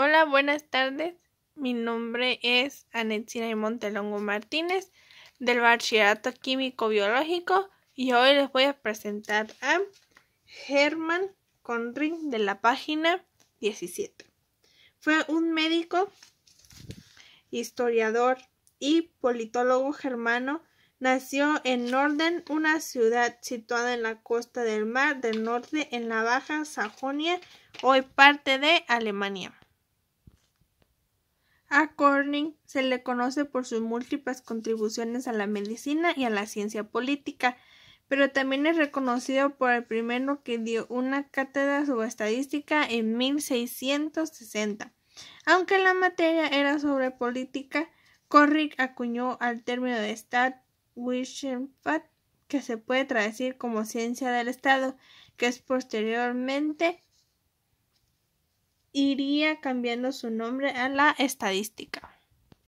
Hola, buenas tardes. Mi nombre es y Montelongo Martínez del Bachillerato Químico Biológico y hoy les voy a presentar a Germán Conrin de la página 17. Fue un médico, historiador y politólogo germano. Nació en Norden, una ciudad situada en la costa del Mar del Norte en la Baja Sajonia, hoy parte de Alemania. A. Corning se le conoce por sus múltiples contribuciones a la medicina y a la ciencia política, pero también es reconocido por el primero que dio una cátedra sobre estadística en 1660. Aunque la materia era sobre política, Corning acuñó al término de Statwissenschaft, que se puede traducir como ciencia del Estado, que es posteriormente iría cambiando su nombre a la estadística.